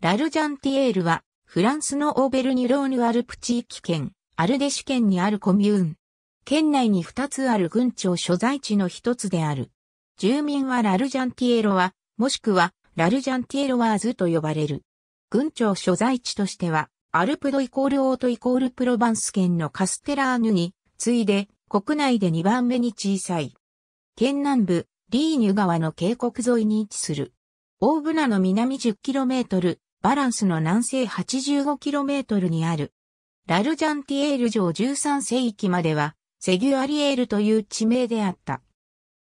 ラルジャンティエールは、フランスのオーベルニュローヌアルプ地域圏、アルデシュ県にあるコミューン。県内に2つある郡庁所在地の一つである。住民はラルジャンティエロワ、もしくはラルジャンティエロワーズと呼ばれる。郡庁所在地としては、アルプドイコールオートイコールプロバンス県のカステラーヌに、次いで国内で2番目に小さい。県南部、リーニュ川の渓谷沿いに位置する。大船の南 10km、バランスの南西 85km にある。ラルジャンティエール城13世紀までは、セギュアリエールという地名であった。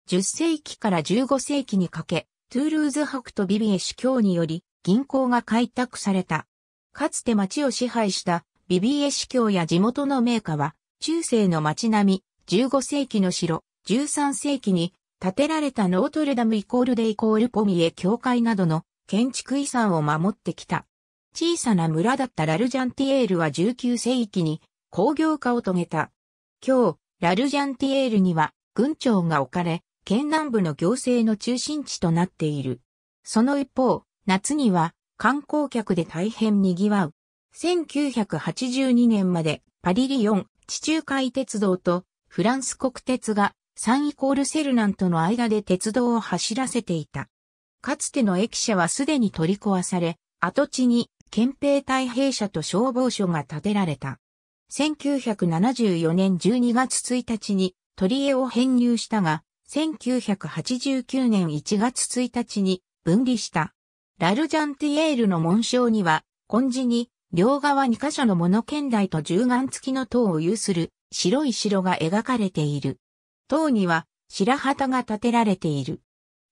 10世紀から15世紀にかけ、トゥールーズ博とビビエ主教により、銀行が開拓された。かつて町を支配したビビエ主教や地元の名家は、中世の町並み、15世紀の城、13世紀に建てられたノートルダムイコールデイコールポミエ教会などの建築遺産を守ってきた。小さな村だったラルジャンティエールは19世紀に工業化を遂げた。今日、ラルジャンティエールには軍庁が置かれ、県南部の行政の中心地となっている。その一方、夏には観光客で大変賑わう。1982年までパリリヨン地中海鉄道とフランス国鉄がサンイコールセルナンとの間で鉄道を走らせていた。かつての駅舎はすでに取り壊され、跡地に憲兵隊兵舎と消防署が建てられた。1974年12月1日に取り絵を編入したが、1989年1月1日に分離した。ラルジャンティエールの紋章には、根字に両側2箇所のモノ剣台と銃眼付きの塔を有する白い城が描かれている。塔には白旗が建てられている。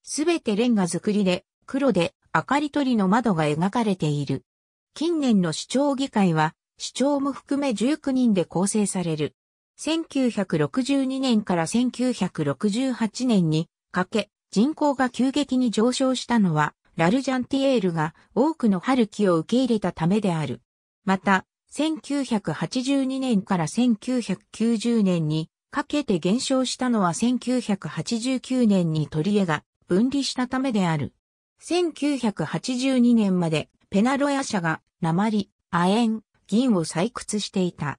すべてレンガ造りで、黒で明かり取りの窓が描かれている。近年の市長議会は、市長も含め19人で構成される。1962年から1968年にかけ、人口が急激に上昇したのは、ラルジャンティエールが多くの春期を受け入れたためである。また、1982年から1990年にかけて減少したのは1989年に取り柄が分離したためである。1982年までペナロヤ社が鉛、亜鉛、銀を採掘していた。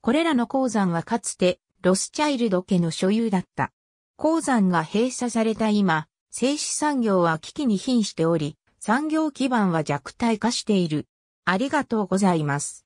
これらの鉱山はかつてロスチャイルド家の所有だった。鉱山が閉鎖された今、製紙産業は危機に瀕しており、産業基盤は弱体化している。ありがとうございます。